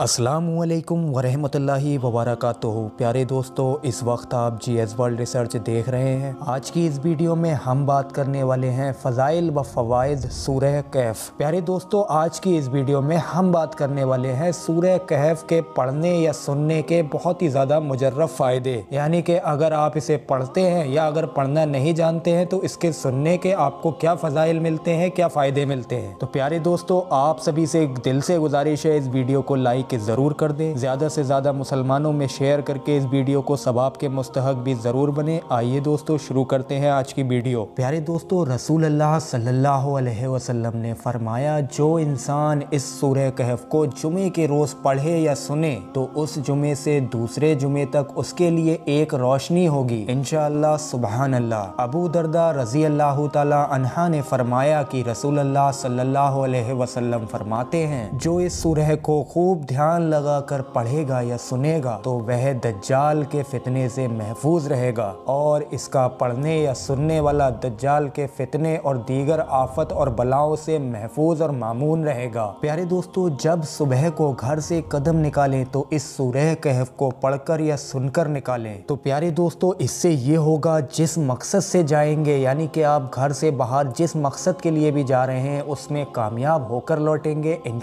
असलकम वरहमतुल्लाहि वबरक तो प्यारे दोस्तों इस वक्त आप जी एस वर्ल्ड रिसर्च देख रहे हैं आज की इस वीडियो में हम बात करने वाले हैं फ़ज़ाइल व फ़वाद सूरह कैफ प्यारे दोस्तों आज की इस वीडियो में हम बात करने वाले हैं सूरह कैफ के पढ़ने या सुनने के बहुत ही ज़्यादा मुजर्रफ फ़ायदे यानी कि अगर आप इसे पढ़ते हैं या अगर पढ़ना नहीं जानते हैं तो इसके सुनने के आपको क्या फ़ज़ाइल मिलते हैं क्या फ़ायदे मिलते हैं तो प्यारे दोस्तों आप सभी से दिल से गुजारिश है इस वीडियो को लाइक लाइक ज़रूर कर दें ज़्यादा से ज़्यादा मुसलमानों में शेयर करके इस वीडियो को सबाब के मुस्तक भी ज़रूर बने आइए दोस्तों शुरू करते हैं आज की वीडियो प्यारे दोस्तों रसूल अल्लाह सल्लल्लाहु अलैहि वसल्लम ने फरमाया जो इंसान इस सूर्य कहफ को जुमे के रोज़ पढ़े या सुने तो उस जुमे से दूसरे जुमे तक उसके लिए एक रोशनी होगी इन सुबहान अल्लाह अबू दरदा रजी अल्लाह तला ने फरमाया कि रसूल अल्लाह सल्लाह अलैहि फरमाते हैं जो इस सूरह को खूब ध्यान लगाकर पढ़ेगा या सुनेगा तो वह दज्जाल के फितने से महफूज रहेगा और इसका पढ़ने या सुनने वाला दज्जाल के फितने और दीगर आफत और बलाओं से महफूज और मामून रहेगा प्यारे दोस्तों जब सुबह को घर से कदम निकालें तो इस सुरह कहफ को पढ़कर या सुनकर निकालें तो प्यारे दोस्तों इससे ये होगा जिस मकसद से जाएंगे यानी कि आप घर से बाहर जिस मकसद के लिए भी जा रहे हैं उसमें कामयाब होकर लौटेंगे इन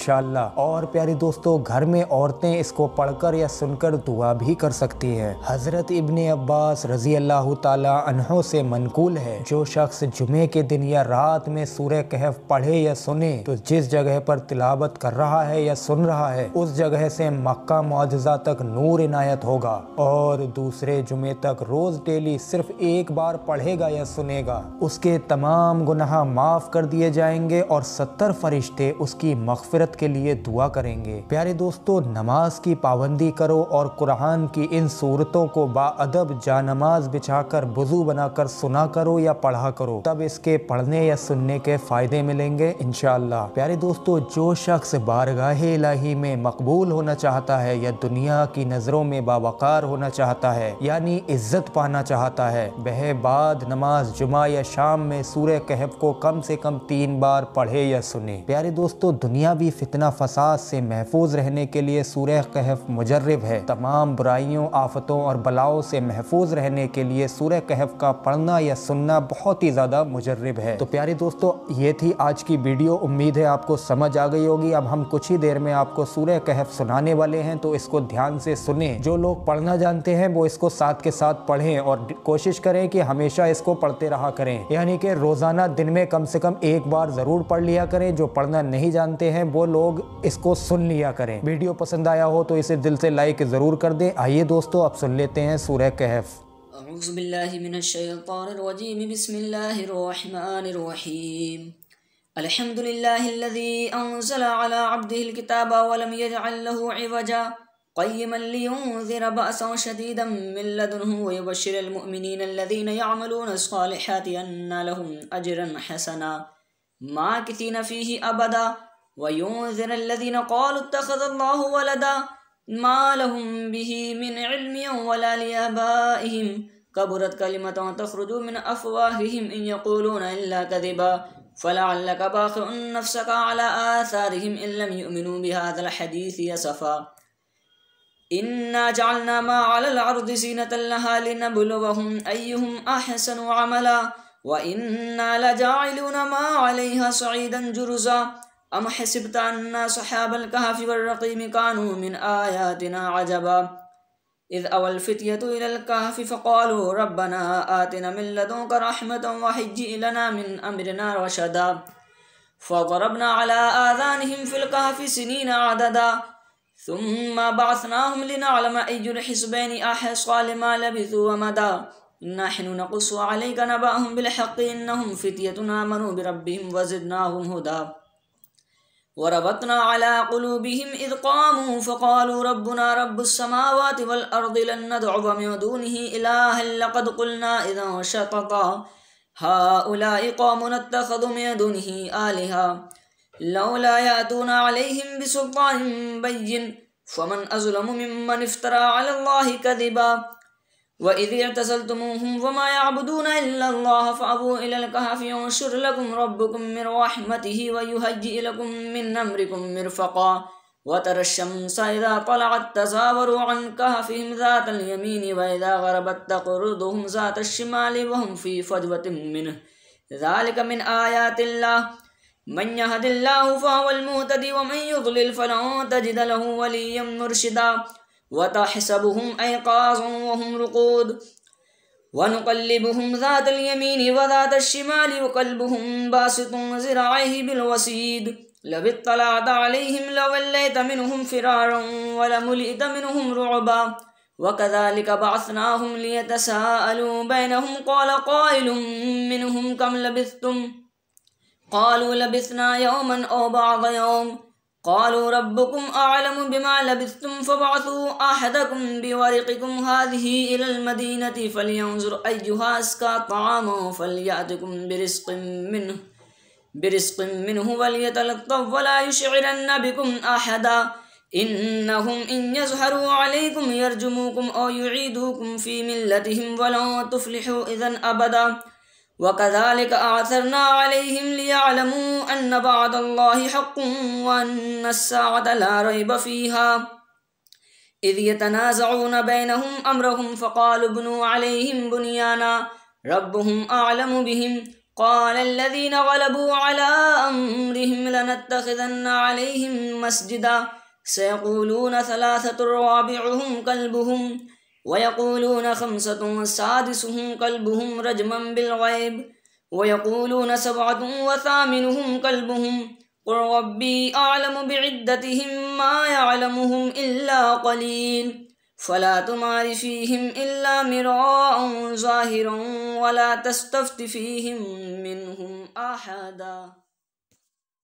और प्यारे दोस्तों घर घर में औरतें इसको पढ़कर या सुनकर दुआ भी कर सकती हैं हज़रत इबन अब्बास रजी अल्लाह तहों से मनकूल है जो शख्स जुमे के दिन या रात में सूर्य कहफ पढ़े या सुने तो जिस जगह पर तिलावत कर रहा है या सुन रहा है उस जगह से मक्का मुआजा तक नूर इनायत होगा और दूसरे जुमे तक रोज डेली सिर्फ एक बार पढ़ेगा या सुनेगा उसके तमाम गुनाह माफ कर दिए जाएंगे और सत्तर फरिश्ते उसकी मखफरत के लिए दुआ करेंगे प्यारे दोस्त दोस्तों नमाज की पाबंदी करो और कुरान की इन सूरतों को बाअदब जानमाज बिछाकर बना बनाकर सुना करो या पढ़ा करो तब इसके पढ़ने या सुनने के फ़ायदे मिलेंगे इनशाला प्यारे दोस्तों जो शख्स बारगाह इलाही में मकबूल होना चाहता है या दुनिया की नज़रों में बावकार होना चाहता है यानी इज्जत पाना चाहता है वह बाद नमाज जुमा या शाम में सूर्य कहब को कम से कम तीन बार पढ़े या सुने प्यारे दोस्तों दुनिया भी फितना फसाद से महफूज रहने रहने के लिए सूर्य कहफ मुजरब है तमाम बुराइयों आफतों और बलाओं से महफूज रहने के लिए सूर्य कहफ का पढ़ना या सुनना बहुत ही ज़्यादा मुजरब है तो प्यारे दोस्तों ये थी आज की वीडियो उम्मीद है आपको समझ आ गई होगी अब हम कुछ ही देर में आपको सूर्य कहफ सुनाने वाले हैं तो इसको ध्यान से सुने जो लोग पढ़ना जानते हैं वो इसको साथ के साथ पढ़ें और कोशिश करें कि हमेशा इसको पढ़ते रहा करें यानी कि रोज़ाना दिन में कम से कम एक बार ज़रूर पढ़ लिया करें जो पढ़ना नहीं जानते हैं वो लोग इसको सुन लिया करें वीडियो पसंद आया हो तो इसे दिल से लाइक ज़रूर कर दें आइए दोस्तों आप सुन लेते हैं सूर्य कहफ बसमीम الحمد لله الذي أنزل على عبده الكتاب ولم يجعل له عوجا قيما لينذر بأسا شديدا من لدنه ويبشر المؤمنين الذين يعملون الصالحات أن لهم أجرا حسنا ماكثين فيه أبدا وينذر الذين قالوا اتخذ الله ولدا ما لهم به من علم ولا لآبائهم كبرت كلمة تخرج من أفواههم إن يقولون إلا كذبا فلعلك باخع نفسك على آثارهم إن لم يؤمنوا بهذا الحديث يسفا إنا جعلنا ما على الأرض زينة لها لنبلوهم أيهم أحسن عملا وإنا لجاعلون ما عليها سعيدا جرزا أم حسبت أن صحاب الكهف والرقيم كانوا من آياتنا عجبا إذ أوى الفتية إلى الكهف فقالوا ربنا آتنا من لدنك رحمة وحج لنا من أمرنا رشدا فضربنا على آذانهم في الكهف سنين عددا ثم بعثناهم لنعلم أي الحسبين أحصى لما لبثوا ومدى نحن نقص عليك نبأهم بالحق إنهم فتية آمنوا بربهم وزدناهم هدى وربطنا على قلوبهم إذ قاموا فقالوا ربنا رب السماوات والأرض لن ندعو من دونه إلها لقد قلنا إذا شططا هؤلاء قوم اتخذوا من دونه آلهة لولا يأتون عليهم بسلطان بين فمن أظلم ممن افترى على الله كذبا وإذ اعتزلتموهم وما يعبدون إلا الله فأبوا إلى الكهف ينشر لكم ربكم من رحمته ويهجئ لكم من أمركم مرفقا وترى الشمس إذا طلعت تزاور عن كهفهم ذات اليمين وإذا غربت تقرضهم ذات الشمال وهم في فجوة منه ذلك من آيات الله من يهد الله فهو المهتدي ومن يضلل فلن تجد له وليا مرشدا وتحسبهم أيقاظا وهم رقود ونقلبهم ذات اليمين وذات الشمال وقلبهم باسط ذراعيه بالوسيد لو اطلعت عليهم لوليت منهم فرارا ولملئت منهم رعبا وكذلك بعثناهم ليتساءلوا بينهم قال قائل منهم كم لبثتم قالوا لبثنا يوما أو بعض يوم قالوا ربكم أعلم بما لبثتم فبعثوا أحدكم بورقكم هذه إلى المدينة فلينظر أيها أزكى طعاما فليأتكم برزق منه برزق منه وليتلطف ولا يشعرن بكم أحدا إنهم إن يظهروا عليكم يرجموكم أو يعيدوكم في ملتهم ولن تفلحوا إذا أبدا وكذلك أعثرنا عليهم ليعلموا أن بعد الله حق وأن الساعة لا ريب فيها إذ يتنازعون بينهم أمرهم فقالوا ابنوا عليهم بنيانا ربهم أعلم بهم قال الذين غلبوا على أمرهم لنتخذن عليهم مسجدا سيقولون ثلاثة رابعهم كلبهم ويقولون خمسة وسادسهم كلبهم رجما بالغيب ويقولون سبعة وثامنهم كلبهم قل ربي أعلم بعدتهم ما يعلمهم إلا قليل فلا تمار فيهم إلا مراء ظاهرا ولا تستفت فيهم منهم أحدا